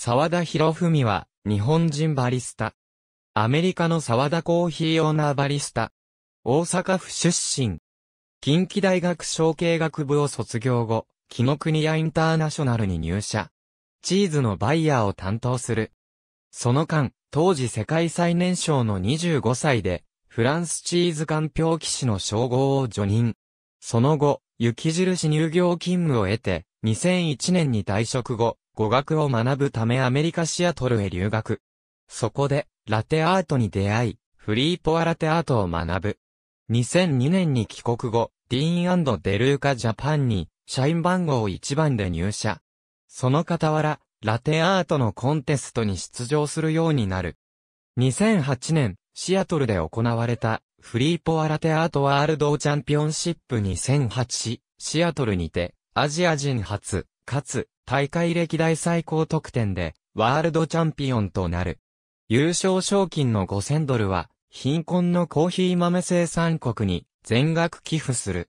沢田博文は、日本人バリスタ。アメリカの沢田コーヒーオーナーバリスタ。大阪府出身。近畿大学商経学部を卒業後、木ノ国屋インターナショナルに入社。チーズのバイヤーを担当する。その間、当時世界最年少の25歳で、フランスチーズ鑑評騎士の称号を除任。その後、雪印乳業勤務を得て、2001年に退職後、語学を学ぶためアメリカシアトルへ留学。そこで、ラテアートに出会い、フリーポアラテアートを学ぶ。2002年に帰国後、ディーンデルーカジャパンに、社員番号1番で入社。その傍ら、ラテアートのコンテストに出場するようになる。2008年、シアトルで行われた、フリーポアラテアートワールドチャンピオンシップ2008シアトルにて、アジア人初、かつ、大会歴代最高得点で、ワールドチャンピオンとなる。優勝賞金の5000ドルは、貧困のコーヒー豆生産国に全額寄付する。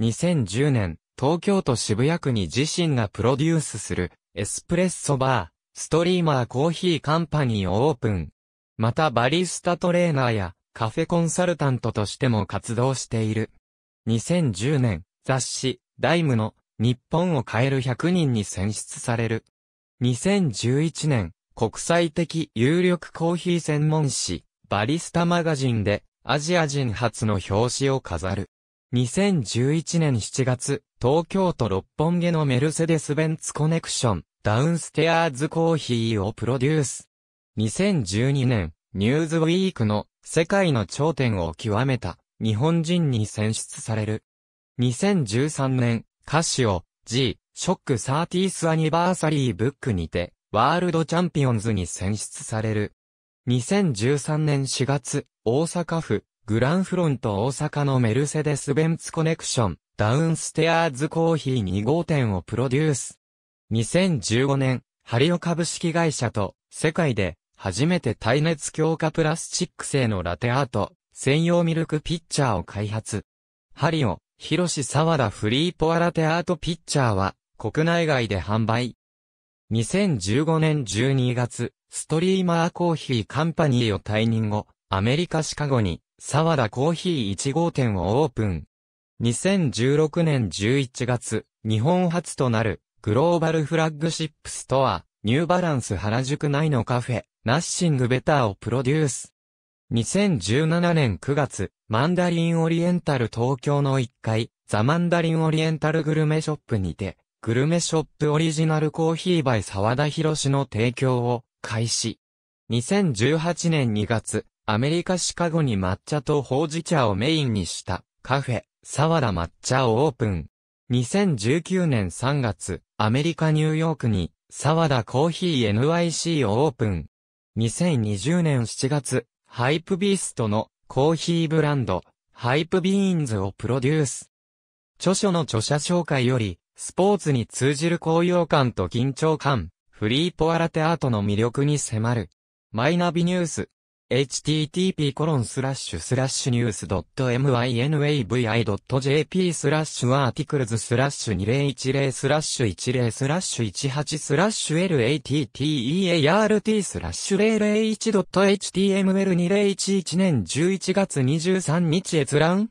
2010年、東京都渋谷区に自身がプロデュースするエスプレッソバー、ストリーマーコーヒーカンパニーをオープン。またバリスタトレーナーやカフェコンサルタントとしても活動している。2010年、雑誌、ダイムの日本を変える100人に選出される。2011年、国際的有力コーヒー専門誌、バリスタマガジンで、アジア人初の表紙を飾る。2011年7月、東京都六本木のメルセデス・ベンツコネクション、ダウンステアーズコーヒーをプロデュース。2012年、ニューズウィークの世界の頂点を極めた日本人に選出される。2013年、カシオ、G、ショック 30th アニバーサリーブックにて、ワールドチャンピオンズに選出される。2013年4月、大阪府、グランフロント大阪のメルセデス・ベンツコネクション、ダウンステアーズコーヒー2号店をプロデュース。2015年、ハリオ株式会社と、世界で、初めて耐熱強化プラスチック製のラテアート、専用ミルクピッチャーを開発。ハリオ、広沢田フリーポアラテアートピッチャーは、国内外で販売。2015年12月、ストリーマーコーヒーカンパニーを退任後、アメリカシカゴに、沢田コーヒー1号店をオープン。2016年11月、日本初となる、グローバルフラッグシップストア、ニューバランス原宿内のカフェ、ナッシングベターをプロデュース。2017年9月、マンダリンオリエンタル東京の1階、ザ・マンダリンオリエンタルグルメショップにて、グルメショップオリジナルコーヒーバイ沢田博士の提供を開始。2018年2月、アメリカシカゴに抹茶とほうじ茶をメインにしたカフェ、沢田抹茶をオープン。2019年3月、アメリカニューヨークに沢田コーヒー NYC をオープン。2020年7月、ハイプビーストのコーヒーブランド、ハイプビーンズをプロデュース。著書の著者紹介より、スポーツに通じる高揚感と緊張感、フリーポアラテアートの魅力に迫る。マイナビニュース。http コロンスラッシュスラッシュニュース .mynavi.jp スラッシュアーティクルズスラッシュ2010スラッシュ10スラッシュ18スラッシュ latteart スラッシュ 001.html2011 年11月23日閲覧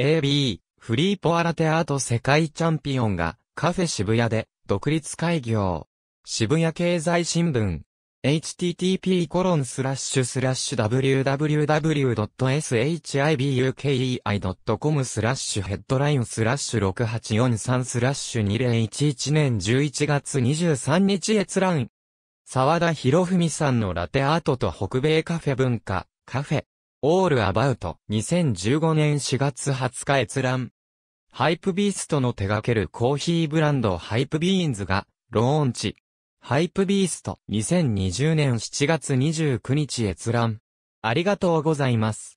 AB フリーポアラテアート世界チャンピオンがカフェ渋谷で独立開業渋谷経済新聞 http://www.shibukei.com スラッシュヘッドラインスラッシュ6843スラッシュ2011年11月23日閲覧。沢田博文さんのラテアートと北米カフェ文化、カフェ、オールアバウト2015年4月20日閲覧。ハイプビーストの手掛けるコーヒーブランドハイプビーンズが、ローンチ。ハイプビースト2020年7月29日閲覧。ありがとうございます。